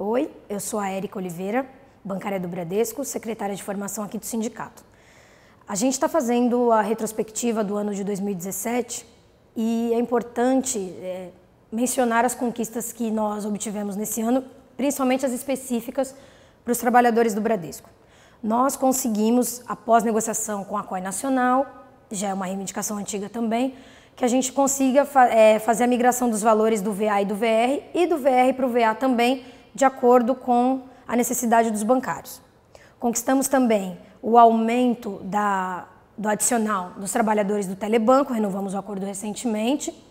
Oi, eu sou a Érica Oliveira, bancária do Bradesco, secretária de formação aqui do sindicato. A gente está fazendo a retrospectiva do ano de 2017 e é importante é, mencionar as conquistas que nós obtivemos nesse ano, principalmente as específicas para os trabalhadores do Bradesco. Nós conseguimos, após negociação com a COI Nacional, já é uma reivindicação antiga também, que a gente consiga fa é, fazer a migração dos valores do VA e do VR e do VR para o VA também, de acordo com a necessidade dos bancários. Conquistamos também o aumento da, do adicional dos trabalhadores do Telebanco, renovamos o acordo recentemente.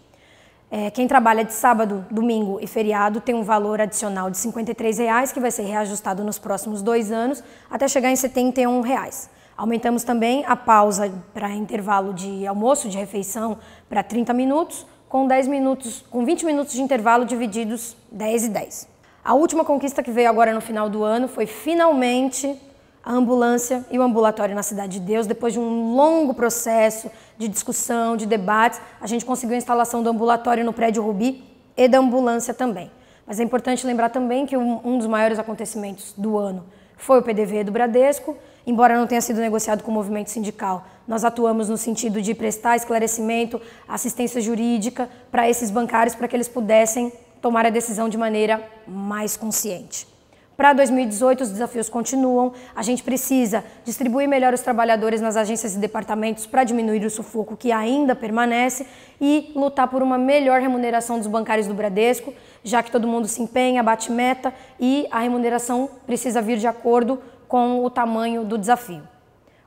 É, quem trabalha de sábado, domingo e feriado tem um valor adicional de R$ 53,00, que vai ser reajustado nos próximos dois anos, até chegar em R$ 71,00. Aumentamos também a pausa para intervalo de almoço, de refeição, para 30 minutos, com 10 minutos, com 20 minutos de intervalo divididos 10 e 10. A última conquista que veio agora no final do ano foi finalmente a ambulância e o ambulatório na Cidade de Deus, depois de um longo processo de discussão, de debates, a gente conseguiu a instalação do ambulatório no prédio Rubi e da ambulância também. Mas é importante lembrar também que um, um dos maiores acontecimentos do ano foi o PDV do Bradesco, embora não tenha sido negociado com o movimento sindical. Nós atuamos no sentido de prestar esclarecimento, assistência jurídica para esses bancários para que eles pudessem tomar a decisão de maneira mais consciente. Para 2018, os desafios continuam. A gente precisa distribuir melhor os trabalhadores nas agências e departamentos para diminuir o sufoco que ainda permanece e lutar por uma melhor remuneração dos bancários do Bradesco, já que todo mundo se empenha, bate meta e a remuneração precisa vir de acordo com o tamanho do desafio.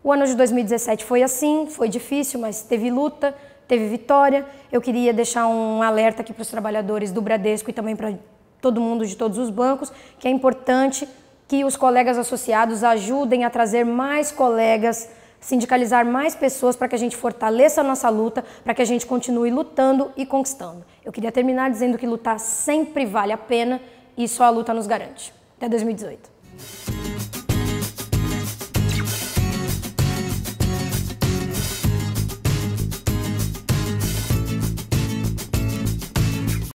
O ano de 2017 foi assim, foi difícil, mas teve luta, teve vitória. Eu queria deixar um alerta aqui para os trabalhadores do Bradesco e também para todo mundo de todos os bancos, que é importante que os colegas associados ajudem a trazer mais colegas sindicalizar mais pessoas para que a gente fortaleça a nossa luta, para que a gente continue lutando e conquistando. Eu queria terminar dizendo que lutar sempre vale a pena e só a luta nos garante. Até 2018.